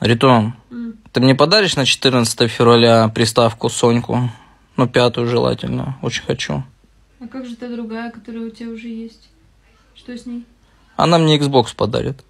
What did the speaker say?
Ритон, ты мне подаришь на 14 февраля приставку Соньку? Ну, пятую желательно. Очень хочу. А как же та другая, которая у тебя уже есть? Что с ней? Она мне Xbox подарит.